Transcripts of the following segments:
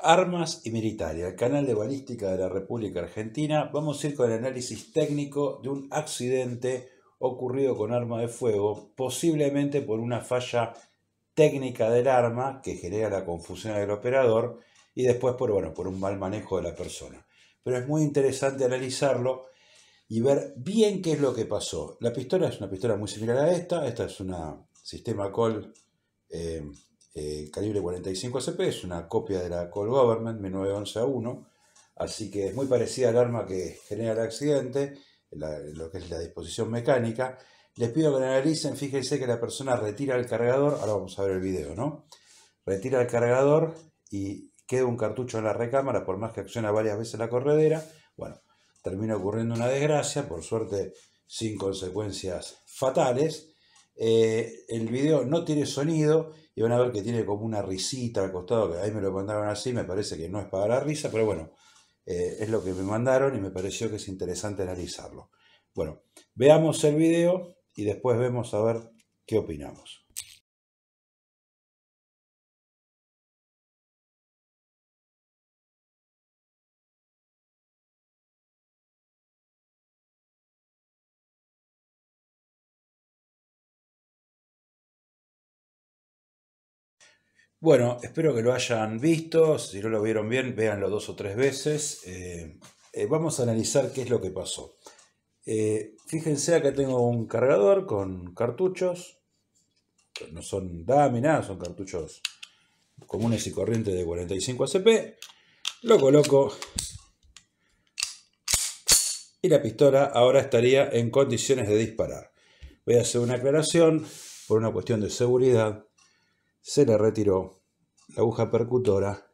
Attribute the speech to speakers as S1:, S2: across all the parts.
S1: Armas y Militaria, el canal de balística de la República Argentina. Vamos a ir con el análisis técnico de un accidente ocurrido con arma de fuego, posiblemente por una falla técnica del arma que genera la confusión del operador y después por, bueno, por un mal manejo de la persona. Pero es muy interesante analizarlo y ver bien qué es lo que pasó. La pistola es una pistola muy similar a esta, esta es una sistema Col eh, eh, calibre 45 ACP, es una copia de la Call Government 1911 A1, así que es muy parecida al arma que genera el accidente, lo que es la disposición mecánica. Les pido que analicen, fíjense que la persona retira el cargador, ahora vamos a ver el video, ¿no? Retira el cargador y queda un cartucho en la recámara, por más que acciona varias veces la corredera, bueno, termina ocurriendo una desgracia, por suerte sin consecuencias fatales, eh, el video no tiene sonido y van a ver que tiene como una risita al costado, que ahí me lo mandaron así, me parece que no es para la risa, pero bueno, eh, es lo que me mandaron y me pareció que es interesante analizarlo. Bueno, veamos el video y después vemos a ver qué opinamos. Bueno, espero que lo hayan visto. Si no lo vieron bien, véanlo dos o tres veces. Eh, eh, vamos a analizar qué es lo que pasó. Eh, fíjense, acá tengo un cargador con cartuchos. No son dáminas, son cartuchos comunes y corrientes de 45 ACP. Lo coloco. Y la pistola ahora estaría en condiciones de disparar. Voy a hacer una aclaración por una cuestión de seguridad se le retiró la aguja percutora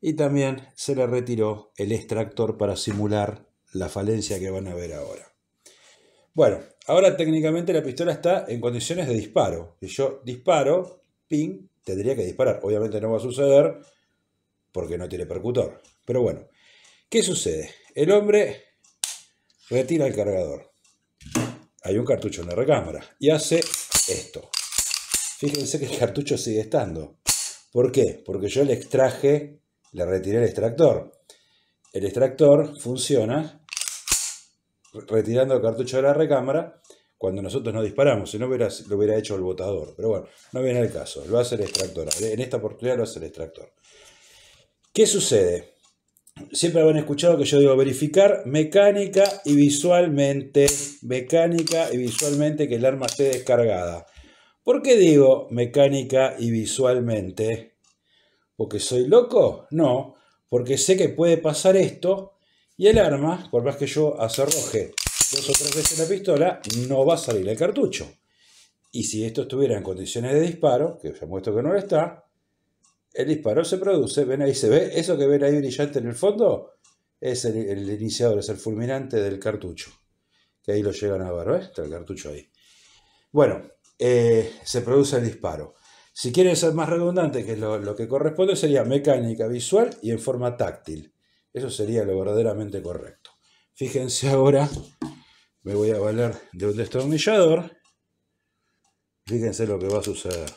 S1: y también se le retiró el extractor para simular la falencia que van a ver ahora. Bueno, ahora técnicamente la pistola está en condiciones de disparo. Si yo disparo, ping, tendría que disparar. Obviamente no va a suceder porque no tiene percutor. Pero bueno, ¿qué sucede? El hombre retira el cargador. Hay un cartucho en la recámara y hace esto. Fíjense que el cartucho sigue estando. ¿Por qué? Porque yo le extraje, le retiré el extractor. El extractor funciona retirando el cartucho de la recámara cuando nosotros no disparamos, si no lo hubiera hecho el botador. Pero bueno, no viene el caso, lo hace el extractor. En esta oportunidad lo hace el extractor. ¿Qué sucede? Siempre habrán escuchado que yo digo verificar mecánica y visualmente, mecánica y visualmente que el arma esté descargada. ¿Por qué digo mecánica y visualmente? ¿Porque soy loco? No, porque sé que puede pasar esto y el arma, por más que yo acerroje dos o tres veces la pistola, no va a salir el cartucho. Y si esto estuviera en condiciones de disparo, que ya muestro que no lo está, el disparo se produce, ven ahí se ve, eso que ven ahí brillante en el fondo es el, iniciador, es el fulminante del cartucho. Que ahí lo llegan a ver, ¿ves? Está el cartucho ahí. Bueno, eh, se produce el disparo. Si quieren ser más redundante, que es lo, que corresponde, sería mecánica visual y en forma táctil. Eso sería lo verdaderamente correcto. Fíjense ahora, me voy a valer de un destornillador. Fíjense lo que va a suceder.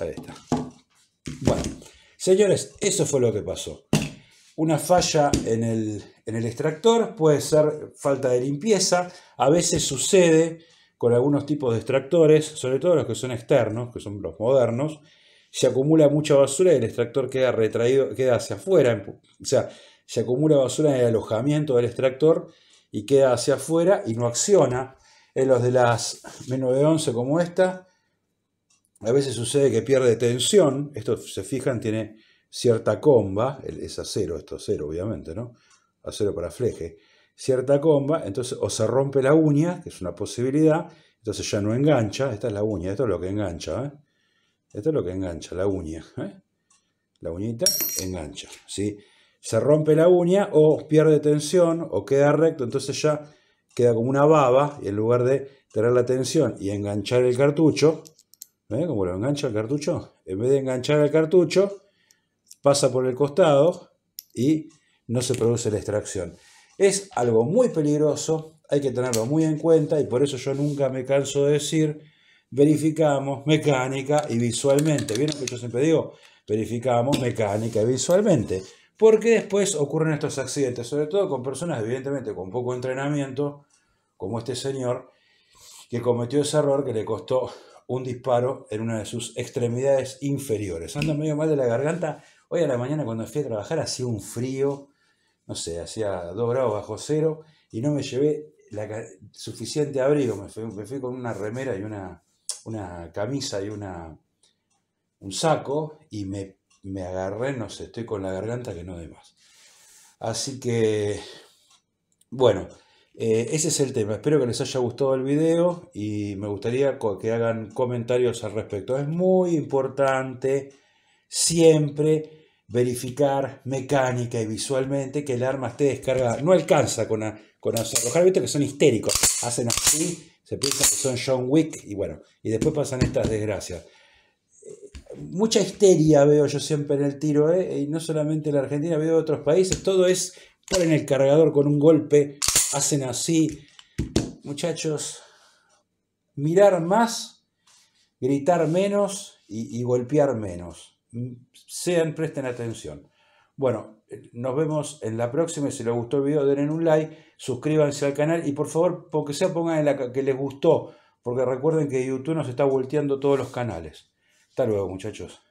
S1: Ahí está. Bueno, señores, eso fue lo que pasó. Una falla en el, extractor puede ser falta de limpieza, a veces sucede con algunos tipos de extractores, sobre todo los que son externos, que son los modernos, se acumula mucha basura y el extractor queda retraído, queda hacia afuera, o sea, se acumula basura en el alojamiento del extractor y queda hacia afuera y no acciona. En los de las menos de 11, como esta, a veces sucede que pierde tensión, esto se fijan, tiene cierta comba, es acero, esto acero obviamente, ¿no? Acero para fleje, cierta comba, entonces o se rompe la uña, que es una posibilidad, entonces ya no engancha, esta es la uña, esto es lo que engancha, ¿eh? Esto es lo que engancha, la uña, ¿eh? La uñita engancha, ¿sí? Se rompe la uña o pierde tensión o queda recto, entonces ya queda como una baba y en lugar de tener la tensión y enganchar el cartucho, ¿eh? Como lo engancha el cartucho, en vez de enganchar el cartucho, pasa por el costado y no se produce la extracción. Es algo muy peligroso, hay que tenerlo muy en cuenta y por eso yo nunca me canso de decir, verificamos mecánica y visualmente. ¿Vieron que yo siempre digo? Verificamos mecánica y visualmente. Porque después ocurren estos accidentes, sobre todo con personas evidentemente con poco entrenamiento, como este señor, que cometió ese error que le costó un disparo en una de sus extremidades inferiores. Anda medio mal de la garganta, Hoy a la mañana cuando fui a trabajar hacía un frío, no sé, hacía 2 grados bajo cero y no me llevé la, suficiente abrigo. Me fui, con una remera y una, camisa y una, un saco y me, agarré, no sé, estoy con la garganta que no de más. Así que, bueno, eh, ese es el tema. Espero que les haya gustado el video y me gustaría que hagan comentarios al respecto. Es muy importante siempre verificar mecánica y visualmente que el arma esté descargada. No alcanza con, a, con que son histéricos, hacen así, se piensa que son John Wick y bueno, y después pasan estas desgracias. Eh, mucha histeria veo yo siempre en el tiro, eh, y no solamente en la Argentina, veo en otros países, todo es ponen el cargador con un golpe, hacen así. Muchachos, mirar más, gritar menos y golpear menos sean, presten atención. Bueno, nos vemos en la próxima. Si les gustó el video, denle un like, suscríbanse al canal y por favor, porque sea, pongan en la que les gustó, porque recuerden que YouTube nos está volteando todos los canales. Hasta luego, muchachos.